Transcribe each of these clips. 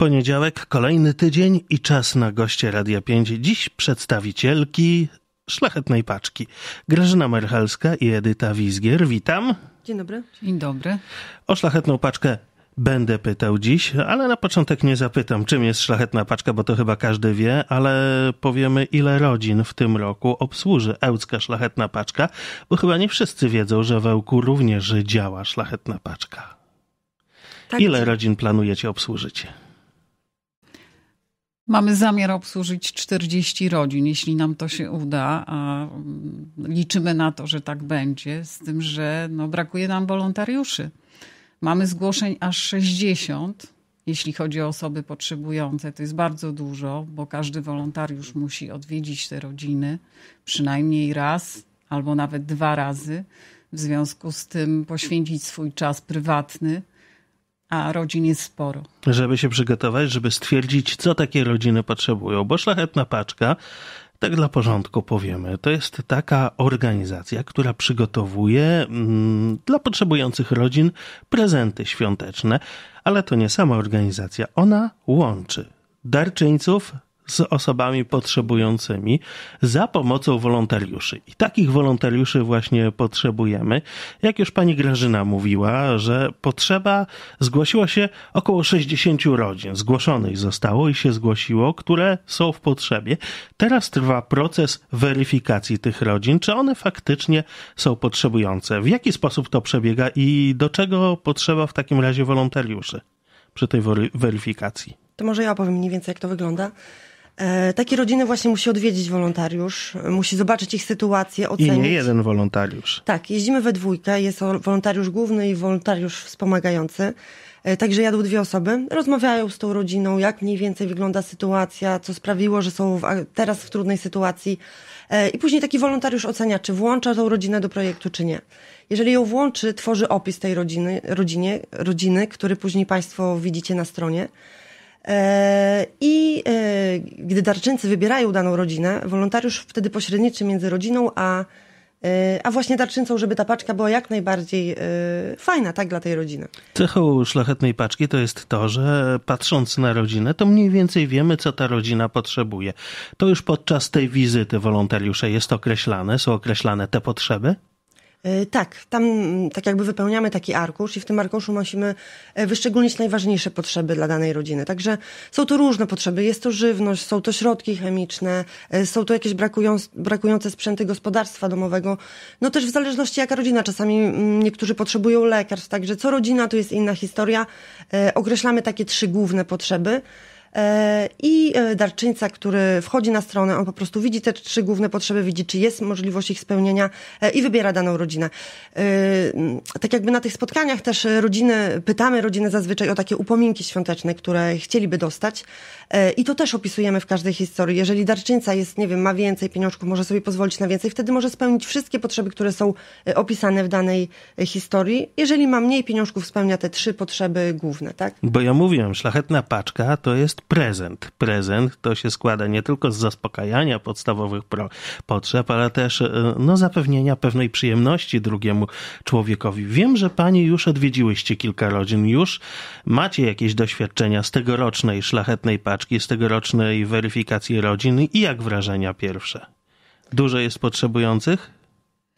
Poniedziałek, kolejny tydzień i czas na goście Radia 5. Dziś przedstawicielki szlachetnej paczki. Grażyna Merchalska i Edyta Wizgier. Witam. Dzień dobry. Dzień dobry. O szlachetną paczkę będę pytał dziś, ale na początek nie zapytam, czym jest szlachetna paczka, bo to chyba każdy wie, ale powiemy, ile rodzin w tym roku obsłuży ełcka szlachetna paczka, bo chyba nie wszyscy wiedzą, że w Ełku również działa szlachetna paczka. Tak, ile rodzin planujecie obsłużyć? Mamy zamiar obsłużyć 40 rodzin, jeśli nam to się uda, a mm, liczymy na to, że tak będzie, z tym, że no, brakuje nam wolontariuszy. Mamy zgłoszeń aż 60, jeśli chodzi o osoby potrzebujące. To jest bardzo dużo, bo każdy wolontariusz musi odwiedzić te rodziny przynajmniej raz albo nawet dwa razy. W związku z tym poświęcić swój czas prywatny a rodzin jest sporo. Żeby się przygotować, żeby stwierdzić, co takie rodziny potrzebują, bo szlachetna paczka, tak dla porządku powiemy, to jest taka organizacja, która przygotowuje mm, dla potrzebujących rodzin prezenty świąteczne, ale to nie sama organizacja, ona łączy darczyńców, z osobami potrzebującymi za pomocą wolontariuszy. I takich wolontariuszy właśnie potrzebujemy. Jak już pani Grażyna mówiła, że potrzeba zgłosiło się około 60 rodzin, zgłoszonych zostało i się zgłosiło, które są w potrzebie. Teraz trwa proces weryfikacji tych rodzin, czy one faktycznie są potrzebujące. W jaki sposób to przebiega i do czego potrzeba w takim razie wolontariuszy przy tej weryfikacji? To może ja opowiem mniej więcej, jak to wygląda. E, takie rodziny właśnie musi odwiedzić wolontariusz, musi zobaczyć ich sytuację, ocenić. I nie jeden wolontariusz. Tak, jeździmy we dwójkę, jest wolontariusz główny i wolontariusz wspomagający. E, także jadą dwie osoby, rozmawiają z tą rodziną, jak mniej więcej wygląda sytuacja, co sprawiło, że są w, teraz w trudnej sytuacji. E, I później taki wolontariusz ocenia, czy włącza tą rodzinę do projektu, czy nie. Jeżeli ją włączy, tworzy opis tej rodziny, rodzinie, rodziny, który później Państwo widzicie na stronie. E, I e, gdy darczyńcy wybierają daną rodzinę, wolontariusz wtedy pośredniczy między rodziną a, e, a właśnie darczyńcą, żeby ta paczka była jak najbardziej fajna, tak, dla tej rodziny. Cechą szlachetnej paczki to jest to, że patrząc na rodzinę, to mniej więcej wiemy, co ta rodzina potrzebuje. To już podczas tej wizyty wolontariusza jest określane, są określane te potrzeby? E, tak, tam mm, tak jakby wypełniamy taki arkusz i w tym arkuszu musimy e, wyszczególnić najważniejsze potrzeby dla danej rodziny. Także są to różne potrzeby. Jest to żywność, są to środki chemiczne, e, są to jakieś brakujące sprzęty gospodarstwa domowego. No też w zależności jaka rodzina. Czasami mm, niektórzy potrzebują lekarstw, także co rodzina to jest inna historia. Określamy takie trzy główne potrzeby. E, I e, darczyńca, który wchodzi na stronę, on po prostu widzi te trzy główne potrzeby, widzi, czy jest możliwość ich spełnienia e, i wybiera daną rodzinę. Tak jakby na tych spotkaniach też rodziny, pytamy rodziny zazwyczaj o takie upominki świąteczne, które chcieliby dostać. I to też opisujemy w każdej historii. Jeżeli darczyńca jest, nie wiem, ma więcej pieniążków, może sobie pozwolić na więcej, wtedy może spełnić wszystkie potrzeby, które są opisane w danej historii. Jeżeli ma mniej pieniążków, spełnia te trzy potrzeby główne, tak? Bo ja mówiłem, szlachetna paczka to jest prezent. Prezent to się składa nie tylko z zaspokajania podstawowych potrzeb, ale też e, no, zapewnienia pewnej przyjemności drugiemu człowiekowi. Wiem, że panie już odwiedziłyście kilka rodzin, już macie jakieś doświadczenia z tegorocznej szlachetnej paczki, z tegorocznej weryfikacji rodzin i jak wrażenia pierwsze? Dużo jest potrzebujących?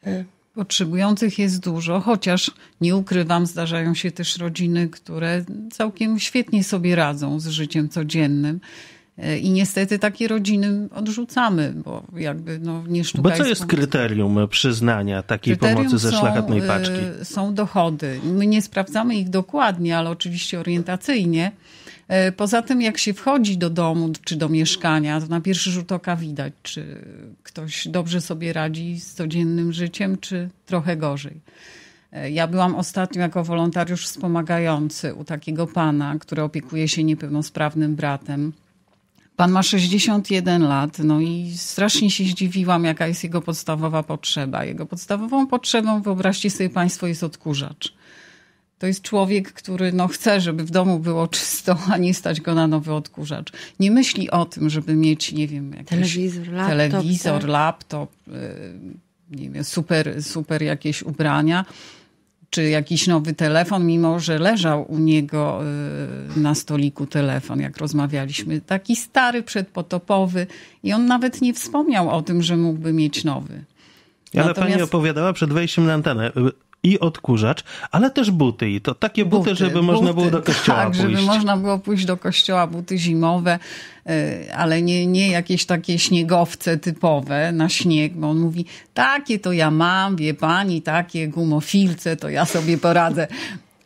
E, Potrzebujących jest dużo, chociaż nie ukrywam, zdarzają się też rodziny, które całkiem świetnie sobie radzą z życiem codziennym. E, I niestety takie rodziny odrzucamy, bo jakby no, nie sztuka Bo co jest, jest kryterium przyznania takiej kryterium pomocy ze są, szlachetnej e, paczki? Są dochody. My nie sprawdzamy ich dokładnie, ale oczywiście orientacyjnie. E, poza tym, jak się wchodzi do domu czy do mieszkania, to na pierwszy rzut oka widać, czy ktoś dobrze sobie radzi z codziennym życiem, czy trochę gorzej. Ja byłam ostatnio jako wolontariusz wspomagający u takiego pana, który opiekuje się niepełnosprawnym bratem. Pan ma 61 lat, no i strasznie się zdziwiłam, jaka jest jego podstawowa potrzeba. Jego podstawową potrzebą, wyobraźcie sobie Państwo, jest odkurzacz. To jest człowiek, który no, chce, żeby w domu było czysto, a nie stać go na nowy odkurzacz. Nie myśli o tym, żeby mieć, nie wiem, jakiś telewizor, laptop, telewizor, tak? laptop yy, nie wiem, super, super jakieś ubrania czy jakiś nowy telefon, mimo że leżał u niego y, na stoliku telefon, jak rozmawialiśmy. Taki stary, przedpotopowy i on nawet nie wspomniał o tym, że mógłby mieć nowy. Ale Natomiast... pani opowiadała przed wejściem na antenę i odkurzacz, ale też buty. I to takie buty, buty żeby buty, można było do tak, kościoła tak, pójść. żeby można było pójść do kościoła, buty zimowe, y, ale nie, nie jakieś takie śniegowce typowe na śnieg, bo on mówi, takie to ja mam, wie pani, takie gumofilce, to ja sobie poradzę.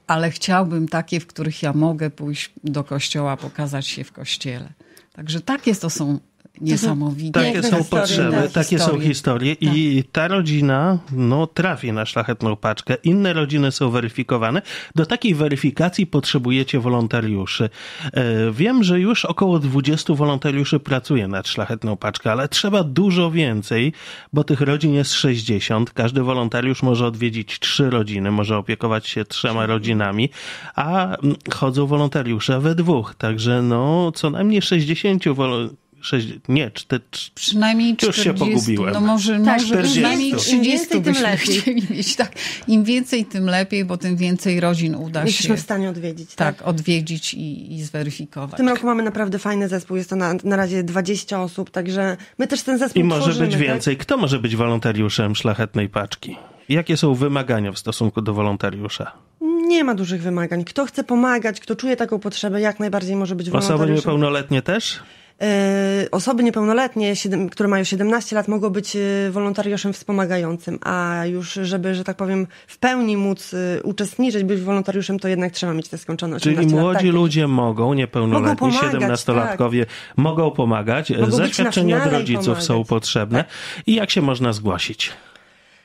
Ale chciałbym takie, w których ja mogę pójść do kościoła, pokazać się w kościele. Także takie to są niesamowite. Takie są potrzeby, tak. takie są historie i tak. ta rodzina no, trafi na szlachetną paczkę. Inne rodziny są weryfikowane. Do takiej weryfikacji potrzebujecie wolontariuszy. E, wiem, że już około 20 wolontariuszy pracuje nad szlachetną paczkę, ale trzeba dużo więcej, bo tych rodzin jest 60. Każdy wolontariusz może odwiedzić trzy rodziny, może opiekować się trzema rodzinami, a mm, chodzą wolontariusze we dwóch, także no co najmniej 60 wolontariuszy 6, nie, 4, przynajmniej 40, już się pogubiłem. No może, tak, może 40. przynajmniej 30 Im więcej, tym lepiej. Mieć, tak. Im więcej, tym lepiej, bo tym więcej rodzin uda Jesteśmy się. Jesteśmy w stanie odwiedzić. Tak, tak odwiedzić i, i, zweryfikować. W tym roku mamy naprawdę fajny zespół, jest to na, na razie 20 osób, także my też ten zespół I może być tak? więcej. Tak? Kto może być wolontariuszem Szlachetnej Paczki? Jakie są wymagania w stosunku do wolontariusza? Nie ma dużych wymagań. Kto chce pomagać, kto czuje taką potrzebę, jak najbardziej może być wolontariuszem. Osoby niepełnoletnie też? E, osoby niepełnoletnie, które mają 17 lat, mogą być e, wolontariuszem wspomagającym, a już, żeby, że tak powiem, w pełni móc e, uczestniczyć, być wolontariuszem, to jednak trzeba mieć te skończone Czyli młodzi tak. ludzie mogą, niepełnoletni, 17-latkowie tak. mogą pomagać, mogą zaświadczenia od rodziców pomagać. są potrzebne. Tak. I jak się można zgłosić?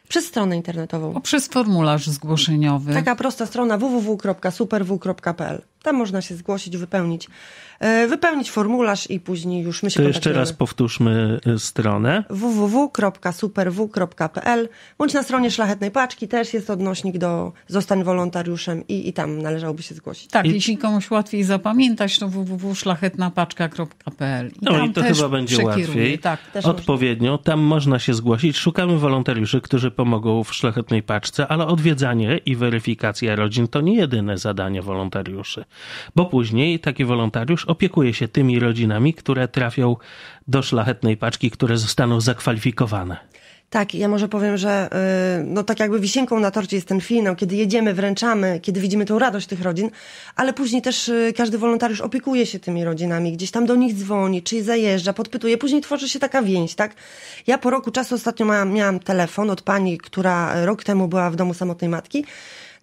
przez stronę internetową. Poprzez przez formularz zgłoszeniowy. Taka prosta strona www.superw.pl. Tam można się zgłosić, wypełnić, e, wypełnić formularz i później już my się To jeszcze raz powtórzmy e, stronę. www.superw.pl bądź na stronie Szlachetnej Paczki też jest odnośnik do zostań wolontariuszem i, i tam należałoby się zgłosić. Tak, I... jeśli komuś łatwiej zapamiętać, to www.szlachetnapaczka.pl i No i to chyba będzie łatwiej. Tak, Odpowiednio, można. tam można się zgłosić. Szukamy wolontariuszy, którzy pomogą w Szlachetnej Paczce, ale odwiedzanie i weryfikacja rodzin to nie jedyne zadanie wolontariuszy. Bo później taki wolontariusz opiekuje się tymi rodzinami, które trafią do szlachetnej paczki, które zostaną zakwalifikowane. Tak, ja może powiem, że y, no tak jakby wisienką na torcie jest ten finał, no, kiedy jedziemy, wręczamy, kiedy widzimy tą radość tych rodzin, ale później też y, każdy wolontariusz opiekuje się tymi rodzinami, gdzieś tam do nich dzwoni, czy zajeżdża, podpytuje, później tworzy się taka więź, tak? Ja po roku czasu ostatnio miałam, miałam telefon od pani, która y, rok temu była w domu samotnej matki,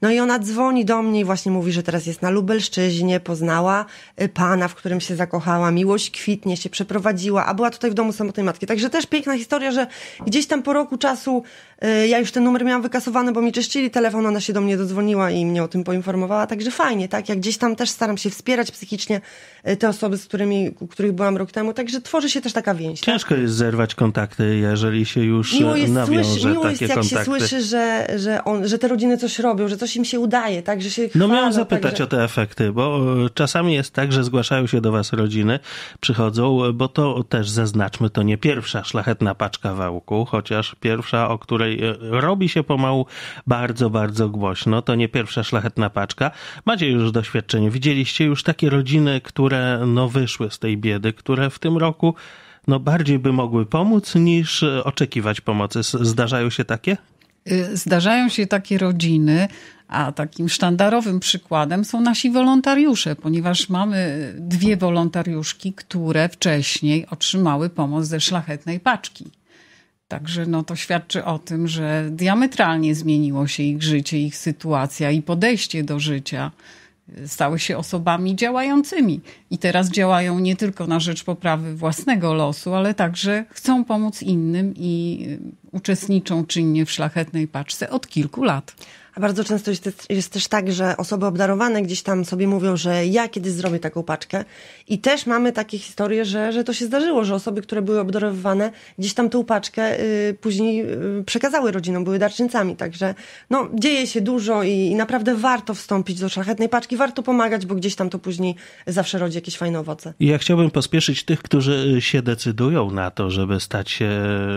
no i ona dzwoni do mnie i właśnie mówi, że teraz jest na Lubelszczyźnie, poznała y, pana, w którym się zakochała, miłość kwitnie, się przeprowadziła, a była tutaj w domu samotnej matki. Także też piękna historia, że gdzieś tam po roku czasu Y, ja już ten numer miałam wykasowany, bo mi czyścili telefon, ona się do mnie dodzwoniła i mnie o tym poinformowała, także fajnie, tak? Jak gdzieś tam też staram się wspierać psychicznie y, te osoby, z którymi, których byłam rok temu, także tworzy się też taka więź. Tak? Ciężko tak? jest zerwać kontakty, jeżeli się już miło jest, nawiąże słyszy, miło jest, jak kontakty. się słyszy, że, że, on, że te rodziny coś robią, że coś im się udaje, tak? Że się no miałam zapytać o te efekty, bo e, czasami jest tak, że zgłaszają się do was rodziny, przychodzą, e, bo to też zaznaczmy, to nie pierwsza szlachetna paczka wałku, chociaż pierwsza, o której E, robi się pomału bardzo, bardzo głośno. To nie pierwsza szlachetna paczka. Macie już doświadczenie. Widzieliście już takie rodziny, które no wyszły z tej biedy, które w tym roku no bardziej by mogły pomóc niż e, oczekiwać pomocy. Zdarzają się takie? Y, zdarzają się takie rodziny, a takim sztandarowym przykładem są nasi wolontariusze, ponieważ mamy dwie wolontariuszki, które wcześniej otrzymały pomoc ze szlachetnej paczki. Także no to świadczy o tym, że diametralnie zmieniło się ich życie, ich sytuacja i podejście do życia. E, stały się osobami działającymi i teraz działają nie tylko na rzecz poprawy własnego losu, ale także chcą pomóc innym i e, uczestniczą czynnie w szlachetnej paczce od kilku lat. Bardzo często jest, jest, też tak, że osoby obdarowane gdzieś tam sobie mówią, że ja kiedyś zrobię taką paczkę. I też mamy takie historie, że, że to się zdarzyło, że osoby, które były obdarowywane, gdzieś tam tą paczkę y, później y, przekazały rodzinom, były darczyńcami. Także no, dzieje się dużo i, i, naprawdę warto wstąpić do szlachetnej paczki, warto pomagać, bo gdzieś tam to później zawsze rodzi jakieś fajne owoce. I ja chciałbym pospieszyć tych, którzy y, się decydują na to, żeby stać się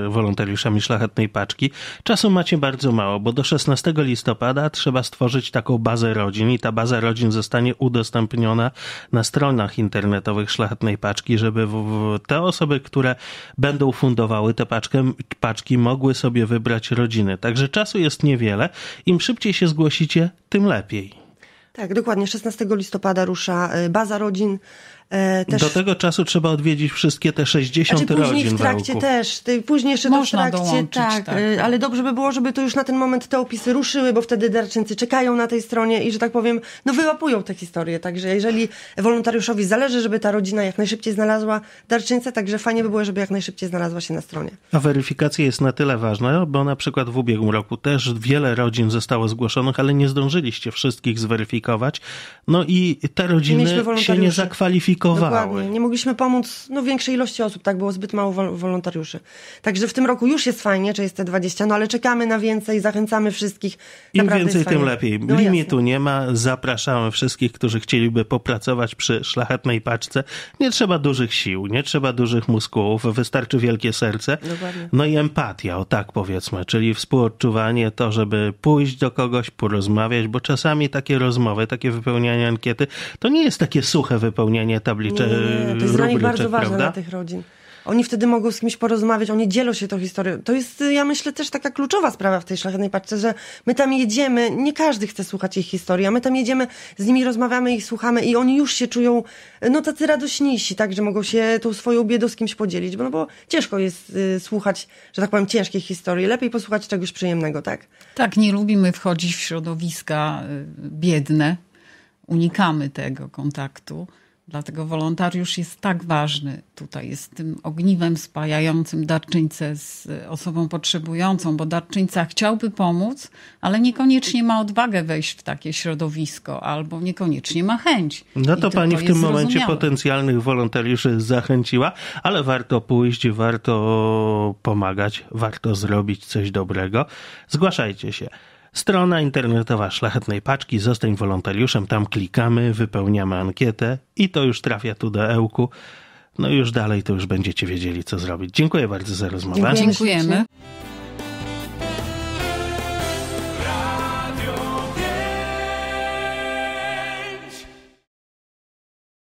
wolontariuszami szlachetnej paczki. Czasu macie bardzo mało, bo do 16 listopada trzeba stworzyć taką bazę rodzin i ta baza rodzin zostanie udostępniona na stronach internetowych Szlachetnej Paczki, żeby te osoby, które będą fundowały tę paczkę, paczki, mogły sobie wybrać rodziny. Także czasu jest niewiele. Im szybciej się zgłosicie, tym lepiej. Tak, dokładnie. 16 listopada rusza y, Baza Rodzin E, też... Do tego czasu trzeba odwiedzić wszystkie te 60 znaczy, później rodzin w trakcie też, później jeszcze Można to w trakcie, dołączyć, tak, tak, e, ale dobrze by było, żeby to już na ten moment te opisy ruszyły, bo wtedy darczyńcy czekają na tej stronie i, że tak powiem, no wyłapują te historie, także jeżeli wolontariuszowi zależy, żeby ta rodzina jak najszybciej znalazła darczyńcę, także fajnie by było, żeby jak najszybciej znalazła się na stronie. A weryfikacja jest na tyle ważna, bo na przykład w ubiegłym roku też wiele rodzin zostało zgłoszonych, ale nie zdążyliście wszystkich zweryfikować, no i te rodziny się nie zakwalifikowały Dokładnie. Nie mogliśmy pomóc no, większej ilości osób, tak było zbyt mało wol wolontariuszy. Także w tym roku już jest fajnie, że jest te 20, no ale czekamy na więcej, zachęcamy wszystkich. Im więcej, tym lepiej. No, Limitu jasne. nie ma. Zapraszamy wszystkich, którzy chcieliby popracować przy szlachetnej paczce. Nie trzeba dużych sił, nie trzeba dużych muskułów, wystarczy wielkie serce. Dokładnie. No i empatia, o tak powiedzmy, czyli współodczuwanie, to, żeby pójść do kogoś, porozmawiać, bo czasami takie rozmowy, takie wypełnianie ankiety, to nie jest takie suche wypełnianie tablicze. nie, nie, nie. To jest dla nich bardzo ważne prawda? dla tych rodzin. Oni wtedy mogą z kimś porozmawiać, oni dzielą się tą historią. To jest, y, ja myślę, też taka kluczowa sprawa w tej szlachetnej paczce, że my tam jedziemy, nie każdy chce słuchać ich historii, a my tam jedziemy, z nimi rozmawiamy, ich słuchamy i oni już się czują, y, no tacy radośniejsi, tak, że mogą się tą swoją biedą z kimś podzielić, bo, no bo ciężko jest y, słuchać, że tak powiem, ciężkiej historii. Lepiej posłuchać czegoś przyjemnego, tak? Tak, nie lubimy wchodzić w środowiska y, biedne, unikamy tego kontaktu Dlatego wolontariusz jest tak ważny tutaj, jest tym ogniwem spajającym darczyńcę z osobą potrzebującą, bo darczyńca chciałby pomóc, ale niekoniecznie ma odwagę wejść w takie środowisko albo niekoniecznie ma chęć. No to, to pani to w tym momencie potencjalnych wolontariuszy zachęciła, ale warto pójść, warto pomagać, warto zrobić coś dobrego. Zgłaszajcie się. Strona internetowa Szlachetnej Paczki, zostań wolontariuszem, tam klikamy, wypełniamy ankietę i to już trafia tu do Ełku. No już dalej to już będziecie wiedzieli, co zrobić. Dziękuję bardzo za rozmowę. Dziękujemy.